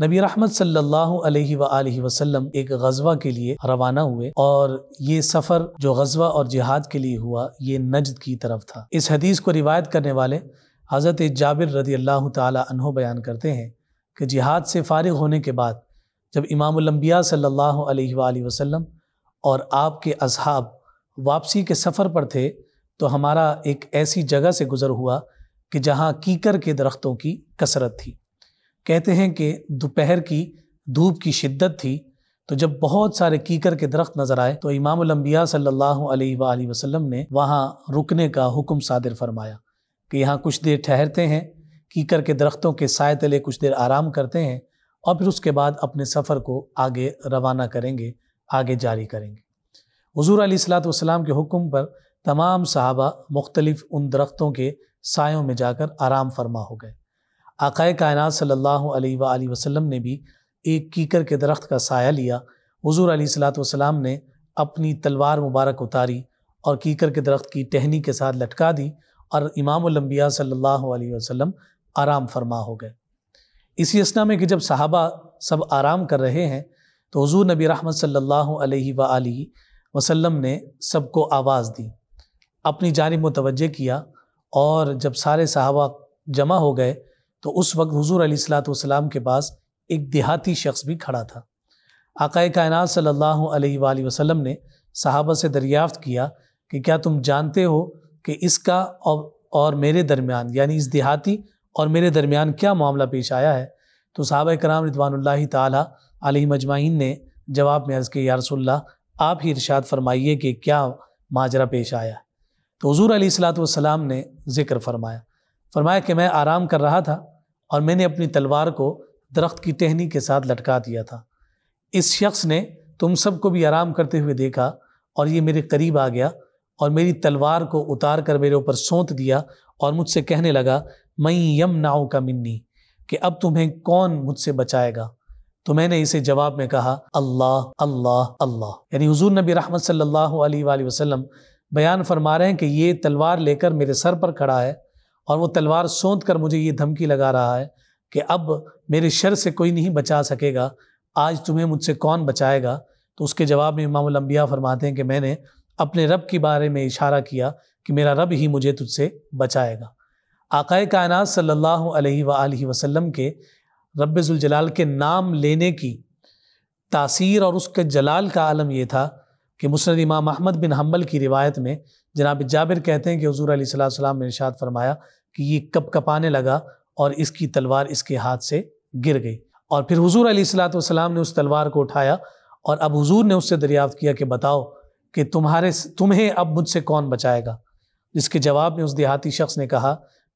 नबी रहमत सल्लल्लाहु अलैहि अलैहि वसल्लम एक गजवा के लिए रवाना हुए और ये सफ़र जो गजवा और जिहाद के लिए हुआ ये नजद की तरफ था इस हदीस को रिवायत करने वाले हज़रत जाबिर रदी अल्लाह तहो बयान करते हैं कि जिहाद से फारिग होने के बाद जब इमामबिया सल्ला वसलम और आपके अजहाब वापसी के सफ़र पर थे तो हमारा एक ऐसी जगह से गुज़र हुआ कि जहाँ कीकर के दरख्तों की कसरत थी कहते हैं कि दोपहर की धूप की शिद्दत थी तो जब बहुत सारे कीकर के दरख्त नज़र आए तो इमामबिया सल्लल्लाहु अलैहि वसल्लम वसल्लम ने वहाँ रुकने का हुक्म सादिर फरमाया कि यहाँ कुछ देर ठहरते हैं कीकर के दरख्तों के साय तले कुछ देर आराम करते हैं और फिर उसके बाद अपने सफ़र को आगे रवाना करेंगे आगे जारी करेंगे हजूर अलीसलाम के हुक्म पर तमाम सहाबा मुख्तलिफ़ उन दरख्तों के सायों में जाकर आराम फरमा हो गए आकाए कायन सल्लल्लाहु अलैहि वसल्लम ने भी एक कीकर के दरख्त का साया लिया हजूर सलाम ने अपनी तलवार मुबारक उतारी और कीकर के दरख्त की टहनी के साथ लटका दी और इमामबिया सल्ला वसम आराम फरमा हो गए इसी असना में कि जब साहबा सब आराम कर रहे हैं तो हज़ू नबी रहमत सल्ला वसलम ने सबको आवाज़ दी अपनी जानब मुतवजह किया और जब सारे साहबा जमा हो गए तो उस वक्त हजूर अलीसलाम के पास एक देहाती शख्स भी खड़ा था आकाए कायनात सल्लल्लाहु अलैहि वसल्लम ने सहाबा से दरियाफ़त किया कि क्या तुम जानते हो कि इसका और, और मेरे दरमियान यानी इस देहाती और मेरे दरमियान क्या मामला पेश आया है तो सहाबा कराम रिदवानल तली मजमाइन ने जवाब में अर्ज़ के यारसोल्ला आप ही इर्शाद फरमाइए कि क्या माजरा पेश आया तो हजूर अली ने ज़िक्र फरमाया फरमाया कि मैं आराम कर रहा था और मैंने अपनी तलवार को दरख्त की टहनी के साथ लटका दिया था इस शख्स ने तुम सबको भी आराम करते हुए देखा और ये मेरे करीब आ गया और मेरी तलवार को उतार कर मेरे ऊपर सौंत दिया और मुझसे कहने लगा मई यम नाओ का मिन्नी कि अब तुम्हें कौन मुझसे बचाएगा तो मैंने इसे जवाब में कहा अल्लाह अल्लाह अल्लाह यानी हुजूर नबी रहमत सल्लल्लाहु अलैहि वसल्लम बयान फरमा रहे हैं कि ये तलवार लेकर मेरे सर पर खड़ा है और वो तलवार सौंध कर मुझे ये धमकी लगा रहा है कि अब मेरे शर से कोई नहीं बचा सकेगा आज तुम्हें मुझसे कौन बचाएगा तो उसके जवाब में इमाम अम्बिया फरमाते हैं कि मैंने अपने रब के बारे में इशारा किया कि मेरा रब ही मुझे तुझसे बचाएगा आकाए कायनात सल्ला वसलम के रबाल के नाम लेने की तासीर और उसके जलाल का आलम यह था कि मुसरद इमाम अहमद बिन हम्बल की रिवायत में जनाब जाबिर कहते हैं कि हजूर अलीसम ने इर्शाद फरमाया कि ये कप कपाने लगा और इसकी तलवार इसके हाथ से गिर गई और फिर हजूर अलीसलाम ने उस तलवार को उठाया और अब हजूर ने उससे दरियाफ्त किया कि बताओ कि तुम्हारे तुम्हें अब मुझसे कौन बचाएगा जिसके जवाब में उस देहाती शख्स ने कहा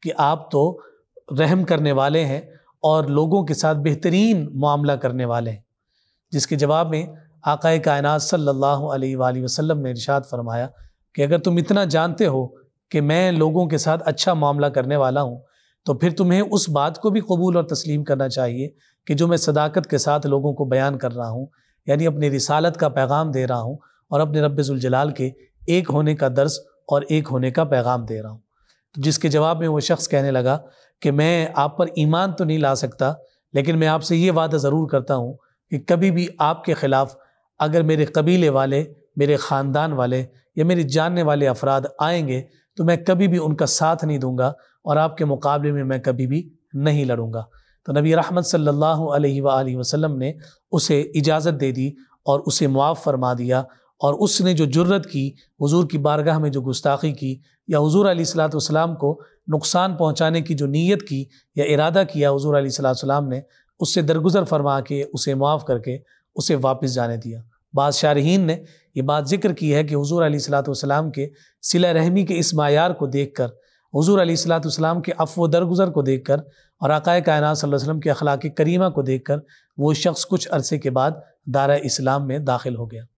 कि आप तो रहम करने वाले हैं और लोगों के साथ बेहतरीन मामला करने वाले हैं जिसके जवाब में आकाए कायनात सल्ला अलैहि ने इर्शाद फरमाया कि अगर तुम इतना जानते हो कि मैं लोगों के साथ अच्छा मामला करने वाला हूँ तो फिर तुम्हें उस बात को भी कबूल और तस्लीम करना चाहिए कि जो मैं सदाकत के साथ लोगों को बयान कर रहा हूँ यानी अपनी रिसालत का पैगाम दे रहा हूँ और अपने रब्ज़ुलजलाल के एक होने का दर्स और एक होने का पैगाम दे रहा हूँ तो जिसके जवाब में वो शख्स कहने लगा कि मैं आप पर ईमान तो नहीं ला सकता लेकिन मैं आपसे ये वादा ज़रूर करता हूँ कि कभी भी आपके ख़िलाफ़ अगर मेरे कबीले वाले मेरे ख़ानदान वाले या मेरे जानने वाले अफराद आएंगे तो मैं कभी भी उनका साथ नहीं दूंगा और आपके मुकाबले में मैं कभी भी नहीं लड़ूंगा तो नबी रहमत सल्लल्लाहु अलैहि वसल्लम ने उसे इजाज़त दे दी और उसे मुआफ़ फरमा दिया और उसने जो जुर्रत की हुजूर की बारगाह में जो गुस्ताखी की या हजूर अली सलाम को नुकसान पहुँचाने की जो नीयत की या इरादा किया हुजूर अली सलाम ने उससे दरगुजर फरमा के उसे मुआफ़ करके उसे वापस जाने दिया बाद ने ये बात जिक्र की है कि हजूर सलाम के सिला रहमी के इस मैार को देख कर हजूर सलाम के अफ व दरगुजर को देख कर और आकाए कायन वसम के अखलाक करीमा को देख कर वो शख्स कुछ अरसे के बाद दारा इस्लाम में दाखिल हो गया